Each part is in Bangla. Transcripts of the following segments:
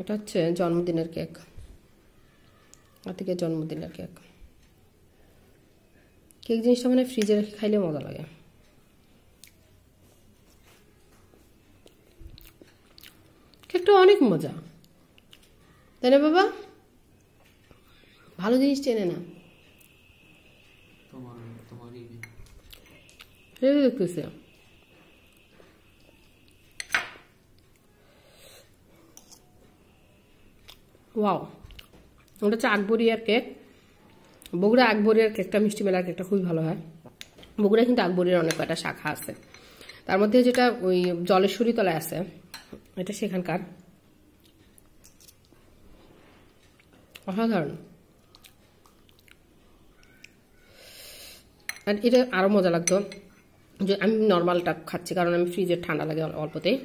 এটা হচ্ছে জন্মদিনের কেক আতিকের জন্মদিনের কেক কেক জিনিসটা মানে ফ্রিজে রেখে খাইলে মজা লাগে কেকটা অনেক মজা তাই না বাবা ভালো জিনিস চেনে না দেখতেছে ওয়াও ওটা হচ্ছে আকবরিয়ার কেক বগুড়া আকবরিয়ার কেকটা মিষ্টি মেলার কেকটা খুবই ভালো হয় বগুড়ায় কিন্তু আকবরিয়ার অনেক কয়টা শাখা আছে তার মধ্যে যেটা ওই জলেশ্বরী তলায় আছে এটা সেখানকার অসাধারণ আর এটা আরও মজা লাগতো যে আমি নর্মালটা খাচ্ছি কারণ আমি ফ্রিজের ঠান্ডা লাগে অল্পতেই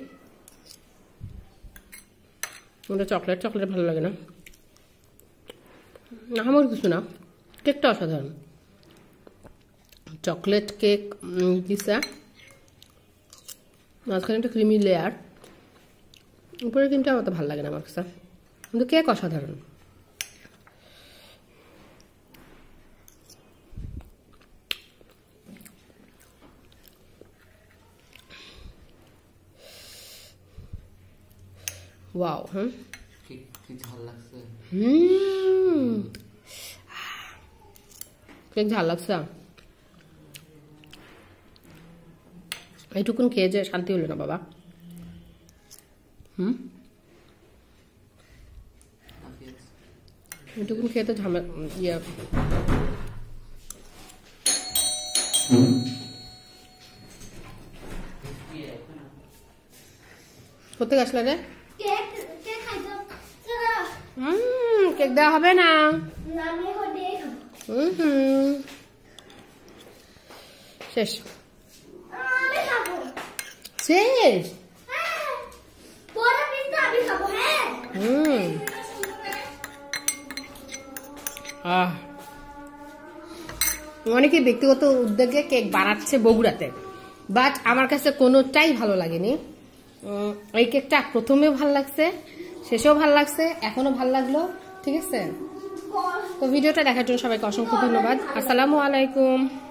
ওটা চকলেট চকলেট ভালো লাগে না আমার কিছু না কেকটা অসাধারণ চকলেট কেক দিসা মাঝখানে একটা ক্রিমি লেয়ার উপরে কিন্তু আমার তো ভালো লাগে না আমার কাছে কিন্তু কেক অসাধারণ ওয়াও হুম কি ঝাল লাগছে হুম কেক ঝাল লাগছে এইটুকুন খেয়ে যে শান্তি হলো না বাবা হুম এইটুকুন খেয়ে তো ঝামেলা ইয়ে কোথায় আসলে রে হুম কেক দেওয়া হবে না হুম হুম শেষ শেষ হ্যাঁ। হ্যাঁ। হুম আহ অনেকে ব্যক্তিগত উদ্যোগে কেক বানাচ্ছে বগুড়াতে বাট আমার কাছে কোনোটাই ভালো লাগেনি এই কেকটা প্রথমে ভালো লাগছে শেষেও ভাল লাগছে এখনও ভাল লাগলো ঠিক আছে তো ভিডিওটা দেখার জন্য সবাইকে অসংখ্য ধন্যবাদ আসসালামু আলাইকুম